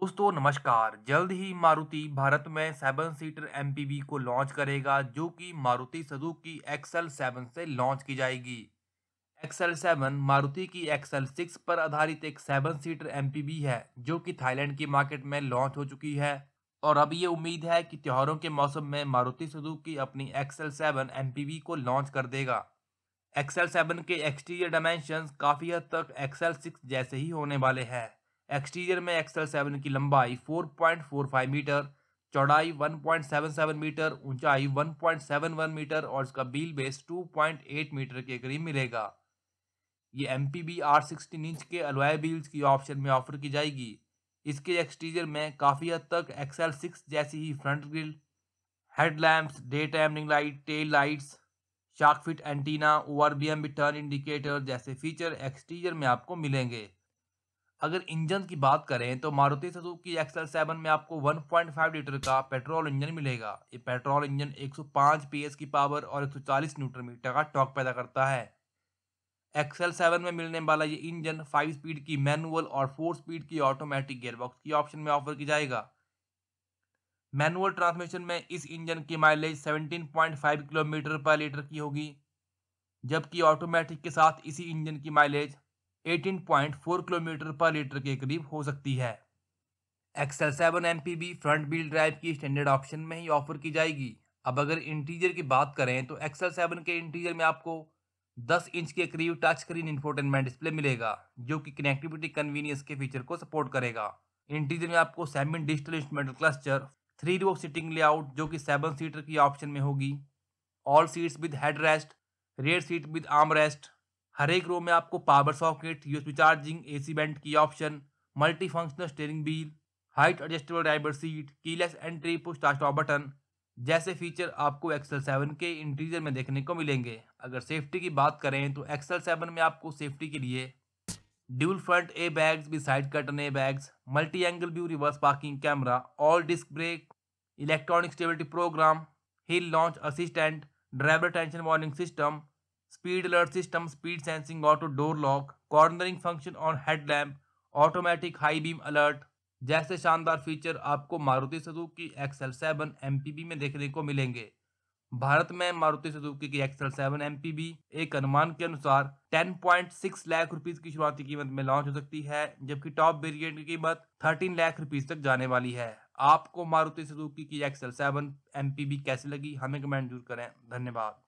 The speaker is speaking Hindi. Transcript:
दोस्तों नमस्कार जल्द ही मारुति भारत में सेवन सीटर एम को लॉन्च करेगा जो कि मारुति सदू की एक्सएल सेवन से लॉन्च की जाएगी एक्सएल सेवन मारुति की एक्सएल सिक्स पर आधारित एक सेवन सीटर एम है जो कि थाईलैंड की मार्केट में लॉन्च हो चुकी है और अब ये उम्मीद है कि त्योहारों के मौसम में मारुति सदू की अपनी एक्सएल सेवन एम को लॉन्च कर देगा एक्सएल सेवन के एक्सटीरियर डायमेंशन काफ़ी हद तक एक्सएल सिक्स जैसे ही होने वाले हैं एक्सटीरियर में एक्सएल सेवन की लंबाई 4.45 मीटर चौड़ाई 1.77 मीटर ऊंचाई 1.71 मीटर और इसका बील बेस 2.8 मीटर के करीब मिलेगा ये M P B R sixteen inch के अलवाए बिल्स की ऑप्शन में ऑफर की जाएगी इसके एक्सटीरियर में काफ़ी हद तक एक्सएल सिक्स जैसी ही front grille headlamps day timing light tail lights shark fin antenna O R B M indicator जैसे फीचर एक्सटीरियर में आपको मिलेंगे अगर इंजन की बात करें तो मारुति की एक्सएल सेवन में आपको 1.5 लीटर का पेट्रोल इंजन मिलेगा ये पेट्रोल इंजन 105 पीएस की पावर और 140 न्यूटन मीटर का टॉक पैदा करता है एक्सएल सेवन में मिलने वाला ये इंजन 5 स्पीड की मैनुअल और 4 स्पीड की ऑटोमेटिक गेयरबॉक्स की ऑप्शन में ऑफर की जाएगा मैनुअल ट्रांसमिशन में इस इंजन की माइलेज सेवनटीन किलोमीटर पर लीटर की होगी जबकि ऑटोमेटिक के साथ इसी इंजन की माइलेज 18.4 किलोमीटर पर लीटर के करीब हो सकती है XL seven M front wheel drive की स्टैंडर्ड ऑप्शन में ही ऑफर की जाएगी अब अगर इंटीरियर की बात करें तो एक्सेल सेवन के इंटीरियर में आपको 10 इंच के करीब टच स्क्रीन इन्फोटेनमेंट डिस्प्ले मिलेगा जो कि कनेक्टिविटी कन्वीनियंस के फीचर को सपोर्ट करेगा इंटीरियर में आपको seven digital instrumental cluster three row seating layout जो कि सेवन सीटर की ऑप्शन में होगी all seats with head rest rear seat with arm rest हर एक रो में आपको power socket USB charging AC vent की option multi functional steering wheel height adjustable driver seat keyless entry push start button जैसे फीचर आपको एक्सल सेवन के इंटीरियर में देखने को मिलेंगे अगर सेफ्टी की बात करें तो एक्सेल सेवन में आपको सेफ्टी के लिए ड्यूल फ्रंट ए बैग्स भी side curtain airbags multi angle view reverse parking camera all disc brake electronic stability program hill launch assistant driver tension warning system speed alert system speed sensing auto door lock cornering function on headlamp, automatic high beam alert जैसे शानदार फीचर आपको मारुति की एक्सएल सेवन एम में देखने को मिलेंगे भारत में मारुति सुजुकी की एक्सएल सेवन एम एक अनुमान के अनुसार 10.6 लाख रुपीज की शुरुआती कीमत में लॉन्च हो सकती है जबकि टॉप वेरिएंट की कीमत 13 लाख रुपीज तक जाने वाली है आपको मारुति सुजुकी की एक्सएल सेवन एम कैसी लगी हमें कमेंट जरूर करें धन्यवाद